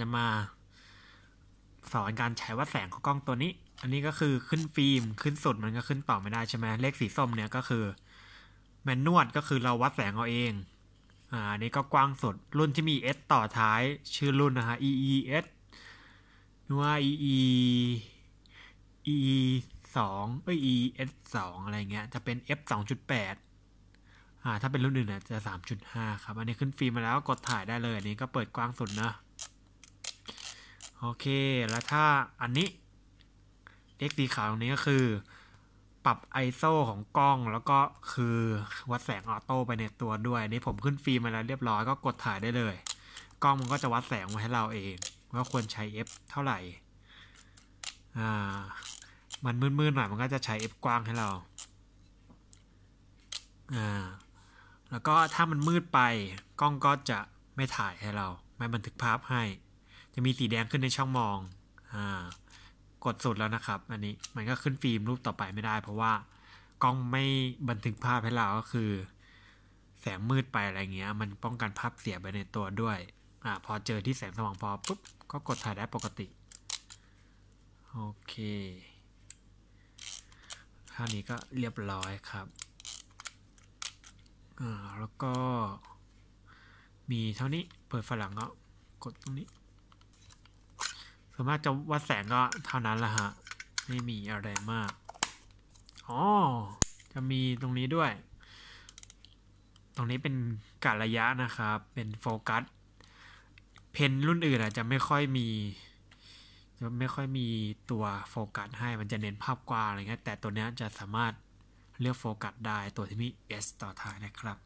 จะมาสอนการใช้วัดแสงของกล้องตัวนี้ อันนี้ก็คือขึ้นฟิล์มขึ้นสุดมันก็ขึ้นต่อไม่ได้ใช่ไหม เลขสีส้มเนี่ยก็คือ แมนนวดก็คือเราวัดแสงเอาเองอ่าันนี้ก็กว้างสุดรุ่นที่มี S ต่อท้ายชื่อรุ่นนะฮะ EES หรือว่า EE EE สองเอ้ย ES สองอะไรเงี้ยจะเป็น F สองจุดแปดอ่าถ้าเป็นรุ่นอื่นเนี่ยจะสามจุดห้าครับอันนี้ขึ้นฟิล์มมาแล้วกดถ่ายได้เลยอันนี้ก็เปิดกว้างสุดนะโอเคแล้วถ้าอันนี้เ็ขสีขาวตรงนี้ก็คือ ปรับ ISO ของกล้องแล้วก็คือวัดแสงออโต้ไปในตัวด้วยนี่ผมขึ้นฟิล์มมาแล้วเรียบร้อย ก็กดถ่ายได้เลย กล้องมันก็จะวัดแสงมาให้เราเองว่าควรใช้ f เท่าไหร่อ่ามันมืดๆหน่อยมันก็จะใช้ f กว้างให้เราอ่าแล้วก็ถ้ามันมืดไป กล้องก็จะไม่ถ่ายให้เราไม่บันทึกภาพให้จะมีสีแดงขึ้นในช่องมอง อ่า กดสุดแล้วนะครับ อันนี้มันก็ขึ้นฟิล์มรูปต่อไปไม่ได้ เพราะว่ากล้องไม่บันทึกภาพให้เรา ก็คือ แสงมืดไปอะไรเงี้ย มันป้องกันภาพเสียไปในตัวด้วย อ่า พอเจอที่แสงสว่างพอปุ๊บก็กดถ่ายได้ปกติ โอเคท่านี้ก็เรียบร้อยครับอ่าแล้วก็ มีเท่านี้ เปิดฝรั่งก็กดตรงนี้ส่วนมากจะวัดแสงก็เท่านั้นแหละฮะ ไม่มีอะไรมาก อ๋อ จะมีตรงนี้ด้วย ตรงนี้เป็นกะระยะนะครับ เป็นโฟกัส เพนรุ่นอื่นอาจจะไม่ค่อยมี จะไม่ค่อยมีตัวโฟกัสให้มันจะเน้นภาพกว้างอะไรเงี้ยแต่ตัวนี้จะสามารถเลือกโฟกัสได้ตัวที่มี S ต่อท้ายนะครับ